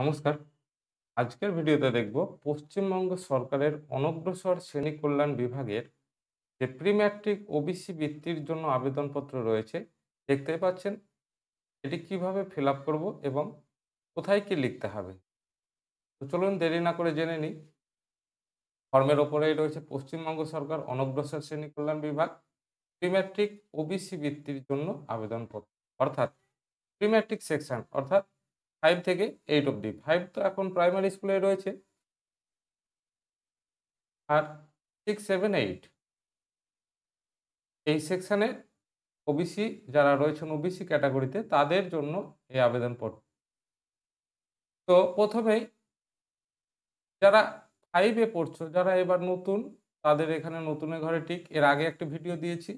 নমস্কার আজকের ভিডিওতে দেখব পশ্চিমবঙ্গ সরকারের অনগ্রসর শ্রেণী কল্যাণ বিভাগের যে প্রি ম্যাট্রিক ওবিসি বৃত্তির জন্য আবেদনপত্র রয়েছে দেখতে পাচ্ছেন এটি কিভাবে ফিল আপ করবো এবং কোথায় কি লিখতে হবে তো চলুন দেরি না করে জেনে নিই ফর্মের ওপরেই রয়েছে পশ্চিমবঙ্গ সরকার অনগ্রসর শ্রেণী কল্যাণ বিভাগ প্রি ম্যাট্রিক ওবিসি বৃত্তির জন্য আবেদনপত্র অর্থাৎ প্রি ম্যাট্রিক সেকশন অর্থাৎ ফাইভ থেকে এইট অবধি ফাইভ তো এখন প্রাইমারি স্কুলে রয়েছে আর সিক্স সেভেন এইট এই সেকশানে ওবিসি যারা রয়েছেন ওবিসি ক্যাটাগরিতে তাদের জন্য এই আবেদনপত্র তো প্রথমেই যারা ফাইভে পড়ছো যারা এবার নতুন তাদের এখানে নতুনের ঘরে ঠিক এর আগে একটা ভিডিও দিয়েছি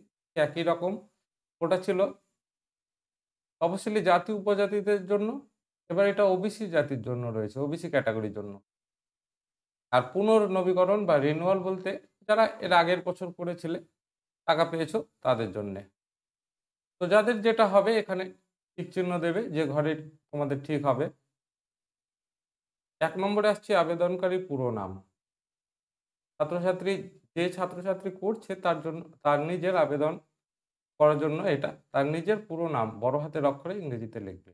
একই রকম ওটা ছিল অবশ্যই জাতি উপজাতিদের জন্য এবার এটা ওবিসি জাতির জন্য রয়েছে ওবিসি ক্যাটাগরির জন্য আর পুনর্নবীকরণ বা রিনুয়াল বলতে যারা এর আগের বছর করেছিলে টাকা পেয়েছো তাদের জন্যে তো যাদের যেটা হবে এখানে ঠিক চিহ্ন দেবে যে ঘরে তোমাদের ঠিক হবে এক নম্বরে আসছে আবেদনকারী পুরো নাম ছাত্রছাত্রী যে ছাত্রছাত্রী করছে তার জন্য তার নিজের আবেদন করার জন্য এটা তার নিজের পুরো নাম বড় হাতের অক্ষরে ইংরেজিতে লিখবে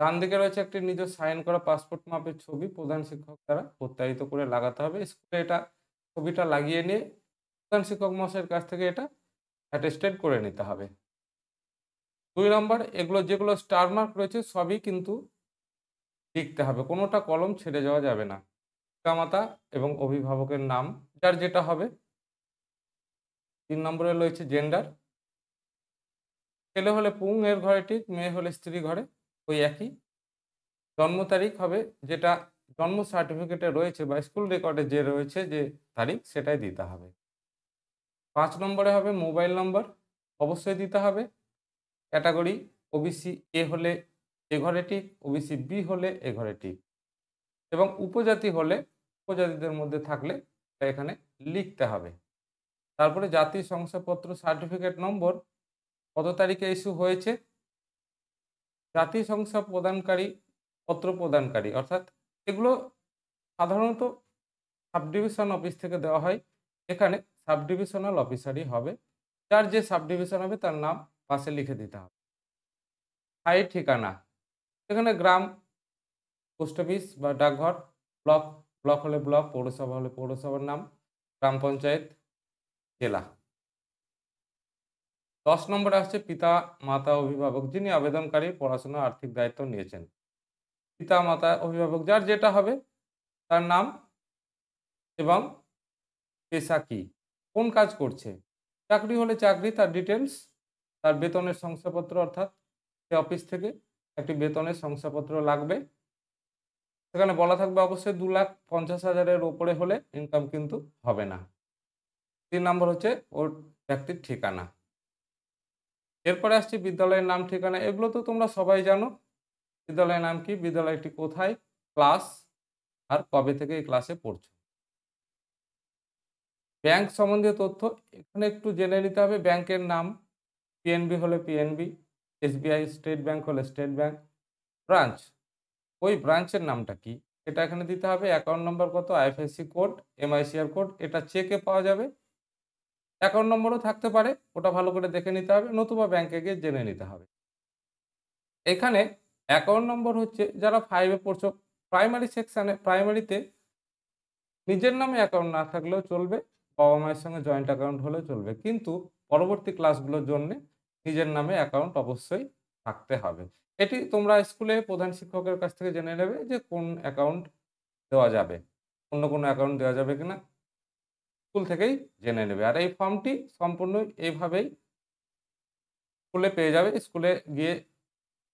ডান দিকে রয়েছে একটি নিজ সাইন করা পাসপোর্ট মাপের ছবি প্রধান শিক্ষক দ্বারা প্রত্যায়িত করে লাগাতে হবে স্কুলে এটা ছবিটা লাগিয়ে নিয়ে প্রধান শিক্ষক মহাশয়ের কাছ থেকে এটা অ্যাটেস্টেড করে নিতে হবে দুই নম্বর এগুলো যেগুলো স্টার মার্ক রয়েছে সবই কিন্তু লিখতে হবে কোনোটা কলম ছেড়ে যাওয়া যাবে না পিতামাতা এবং অভিভাবকের নাম যার যেটা হবে তিন নম্বরে রয়েছে জেন্ডার ছেলে হলে পুং এর ঘরে ঠিক মেয়ে হলে স্ত্রী ঘরে ওই একই জন্ম তারিখ হবে যেটা জন্ম সার্টিফিকেটে রয়েছে বা স্কুল রেকর্ডে যে রয়েছে যে তারিখ সেটাই দিতে হবে পাঁচ নম্বরে হবে মোবাইল নম্বর অবশ্যই দিতে হবে ক্যাটাগরি ওবিসি এ হলে এ ঘরে টিক ওবিসি বি হলে এ ঘরে টিক এবং উপজাতি হলে উপজাতিদের মধ্যে থাকলে এখানে লিখতে হবে তারপরে জাতীয় শংসাপত্র সার্টিফিকেট নম্বর কত তারিখে ইস্যু হয়েছে জাতিসংস্থ প্রদানকারী পত্র প্রদানকারী অর্থাৎ এগুলো সাধারণত সাব ডিভিশন অফিস থেকে দেওয়া হয় এখানে সাব ডিভিশনাল অফিসারই হবে যার যে সাব ডিভিশন হবে তার নাম পাশে লিখে দিতে হবে স্থায়ী ঠিকানা এখানে গ্রাম পোস্ট অফিস বা ডাকঘর ব্লক ব্লক হলে ব্লক পৌরসভা হলে পৌরসভার নাম গ্রাম পঞ্চায়েত জেলা দশ নম্বরে আসছে পিতা মাতা অভিভাবক যিনি আবেদনকারী পড়াশোনা আর্থিক দায়িত্ব নিয়েছেন পিতা মাতা অভিভাবক যার যেটা হবে তার নাম এবং পেশা কি কোন কাজ করছে চাকরি হলে চাকরি তার ডিটেলস তার বেতনের শংসাপত্র অর্থাৎ সে অফিস থেকে একটি বেতনের শংসাপত্র লাগবে সেখানে বলা থাকবে অবশ্যই দু লাখ পঞ্চাশ হাজারের ওপরে হলে ইনকাম কিন্তু হবে না তিন নম্বর হচ্ছে ওর ব্যক্তির ঠিকানা এরপরে আসছি বিদ্যালয়ের নাম ঠিকানা এগুলো তো তোমরা সবাই জানো বিদ্যালয়ের নাম কি বিদ্যালয়টি কোথায় ক্লাস আর কবে থেকে এই ক্লাসে পড়ছো ব্যাংক সম্বন্ধীয় তথ্য এখানে একটু জেনে নিতে হবে ব্যাংকের নাম পিএনবি হলে পিএনবি এসবিআই স্টেট ব্যাংক হলে স্টেট ব্যাংক ব্রাঞ্চ ওই ব্রাঞ্চের নামটা কি এটা এখানে দিতে হবে অ্যাকাউন্ট নম্বর কত আইএফএসি কোড এমআইসিআর কোড এটা চেকে পাওয়া যাবে অ্যাকাউন্ট নম্বরও থাকতে পারে ওটা ভালো করে দেখে নিতে হবে নতুবা ব্যাংকে গিয়ে জেনে নিতে হবে এখানে অ্যাকাউন্ট নম্বর হচ্ছে যারা ফাইভে পড়ছ প্রাইমারি সেকশানে প্রাইমারিতে নিজের নামে অ্যাকাউন্ট না থাকলেও চলবে বাবা মায়ের সঙ্গে জয়েন্ট অ্যাকাউন্ট হলেও চলবে কিন্তু পরবর্তী ক্লাসগুলোর জন্য নিজের নামে অ্যাকাউন্ট অবশ্যই থাকতে হবে এটি তোমরা স্কুলে প্রধান শিক্ষকের কাছ থেকে জেনে নেবে যে কোন অ্যাকাউন্ট দেওয়া যাবে অন্য কোনো অ্যাকাউন্ট দেওয়া যাবে কিনা স্কুল থেকেই জেনে নেবে আর এই ফর্মটি সম্পূর্ণ এইভাবেই স্কুলে পেয়ে যাবে স্কুলে গিয়ে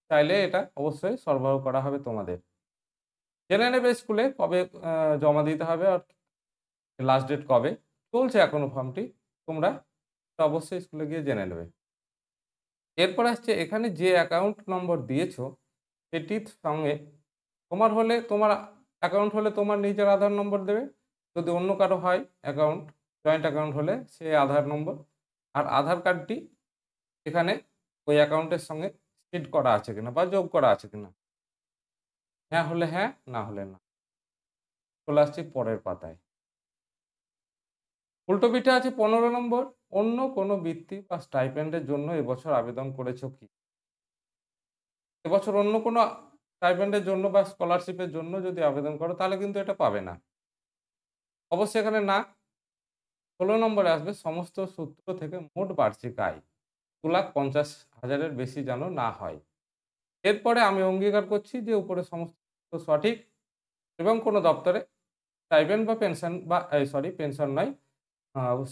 চাইলে এটা অবশ্যই সরবরাহ করা হবে তোমাদের জেনে নেবে স্কুলে কবে জমা দিতে হবে আর লাস্ট ডেট কবে চলছে এখনও ফর্মটি তোমরা অবশ্যই স্কুলে গিয়ে জেনে নেবে এরপর আসছে এখানে যে অ্যাকাউন্ট নম্বর দিয়েছো সেটির সঙ্গে তোমার হলে তোমার অ্যাকাউন্ট হলে তোমার নিজের আধার নম্বর দেবে যদি অন্য কারো হয় অ্যাকাউন্ট জয়েন্ট অ্যাকাউন্ট হলে সে আধার নম্বর আর আধার কার্ডটি এখানে ওই অ্যাকাউন্টের সঙ্গে ফিট করা আছে কিনা বা যোগ করা আছে কিনা হ্যাঁ হলে হ্যাঁ না হলে না চলে আসছি পরের পাতায় উল্টো আছে পনেরো নম্বর অন্য কোনো বৃত্তি বা স্টাইপেন্ডের জন্য এবছর আবেদন করেছ কি এবছর অন্য কোনো স্টাইপেন্ডের জন্য বা স্কলারশিপের জন্য যদি আবেদন করো তাহলে কিন্তু এটা পাবে না অবশ্যই এখানে না ষোলো নম্বরে আসবে সমস্ত সূত্র থেকে মোট বার্ষিক আয় দু লাখ পঞ্চাশ হাজারের বেশি যেন না হয় এরপরে আমি অঙ্গীকার করছি যে উপরে সমস্ত সঠিক এবং কোনো দপ্তরে স্টাইপেন্ড বা পেনশন বা সরি পেনশন নয়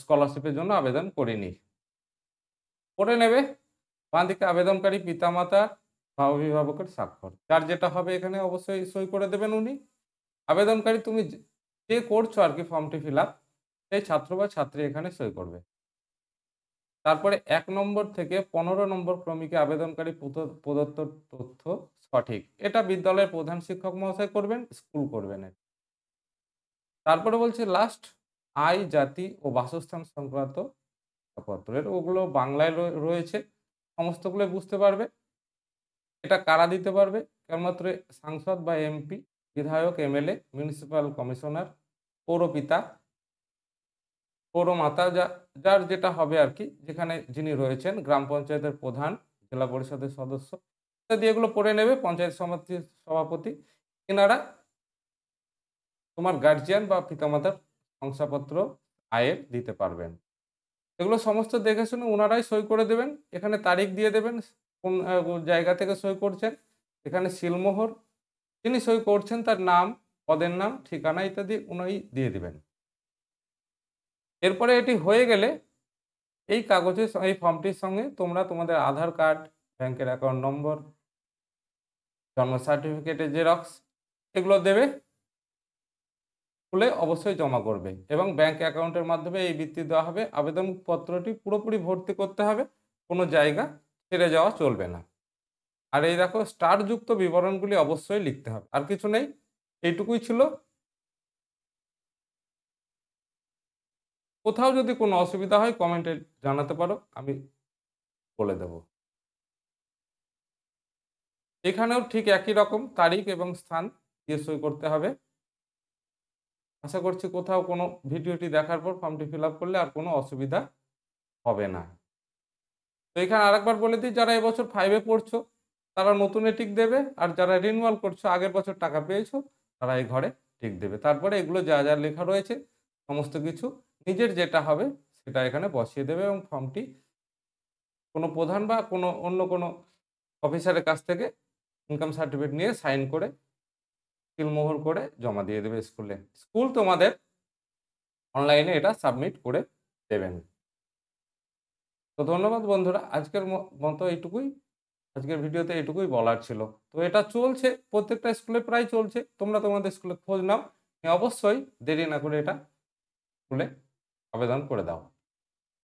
স্কলারশিপের জন্য আবেদন করিনি করে নেবে বাঁ দিকে আবেদনকারী পিতামাতা বা অভিভাবকের স্বাক্ষর যার যেটা হবে এখানে অবশ্যই সই করে দেবেন উনি আবেদনকারী তুমি যে করছো আর কি ফর্মটি ফিল আপ সেই ছাত্র বা ছাত্রী এখানে সই করবে তারপরে এক নম্বর থেকে পনেরো নম্বর ক্রমিকে আবেদনকারী প্রদত্ত তথ্য সঠিক এটা বিদ্যালয়ের প্রধান শিক্ষক মহাশয় করবেন স্কুল করবেন তারপরে বলছে লাস্ট আই জাতি ও বাসস্থান সংক্রান্ত পত্রের ওগুলো বাংলায় রয়েছে সমস্তগুলো বুঝতে পারবে এটা কারা দিতে পারবে কেবলমাত্র সাংসদ বা এমপি বিধায়ক এমএলএ মিউনিসিপ্যাল কমিশনার পৌরপিতা পৌরমাতা যা যার যেটা হবে আর কি যেখানে যিনি রয়েছেন গ্রাম পঞ্চায়েতের প্রধান জেলা পরিষদের সদস্য ইত্যাদি এগুলো পড়ে নেবে পঞ্চায়েত সমিতির সভাপতি এনারা তোমার গার্জিয়ান বা পিতামাতার শংসাপত্র আয়ের দিতে পারবেন এগুলো সমস্ত দেখে শুনে ওনারাই সই করে দেবেন এখানে তারিখ দিয়ে দেবেন কোন জায়গা থেকে সই করছেন এখানে সিলমোহর যিনি সই করছেন তার নাম পদের নাম ঠিকানা ইত্যাদি উনি দিয়ে দিবেন এরপরে এটি হয়ে গেলে এই কাগজের এই ফর্মটির সঙ্গে তোমরা তোমাদের আধার কার্ড ব্যাংকের অ্যাকাউন্ট নম্বর জন্ম সার্টিফিকেটের জেরক্স এগুলো দেবে খুলে অবশ্যই জমা করবে এবং ব্যাংক অ্যাকাউন্টের মাধ্যমে এই বৃত্তি দেওয়া হবে আবেদনপত্রটি পুরোপুরি ভর্তি করতে হবে কোনো জায়গা ছেড়ে যাওয়া চলবে না আর এই দেখো স্টারযুক্ত বিবরণগুলি অবশ্যই লিখতে হবে আর কিছু নেই এইটুকুই ছিল কোথাও যদি কোনো অসুবিধা হয় কমেন্টে জানাতে পারো আমি বলে দেব এখানেও ঠিক একই রকম তারিখ এবং স্থান দিয়ে সই করতে হবে আশা করছি কোথাও কোনো ভিডিওটি দেখার পর ফর্মটি ফিল করলে আর কোনো অসুবিধা হবে না তো এখানে আরেকবার বলে দিই যারা এবছর ফাইভে পড়ছো তারা নতুন এটিক দেবে আর যারা রিনুয়াল করছো আগের বছর টাকা পেয়েছো তারা এই ঘরে টিক দেবে তারপরে এগুলো যা যা লেখা রয়েছে সমস্ত কিছু নিজের যেটা হবে সেটা এখানে বসিয়ে দেবে এবং ফর্মটি কোনো প্রধান বা কোনো অন্য কোনো অফিসারের কাছ থেকে ইনকাম সার্টিফিকেট নিয়ে সাইন করে সিলমোহর করে জমা দিয়ে দেবে স্কুলে স্কুল তোমাদের অনলাইনে এটা সাবমিট করে দেবেন তো ধন্যবাদ বন্ধুরা আজকের মতো এইটুকুই আজকের ভিডিওতে এটুকুই বলার ছিল তো এটা চলছে প্রত্যেকটা স্কুলে প্রায় চলছে তোমরা তোমাদের স্কুলে খোঁজ নাও অবশ্যই দেরি না করে এটা স্কুলে আবেদন করে দাও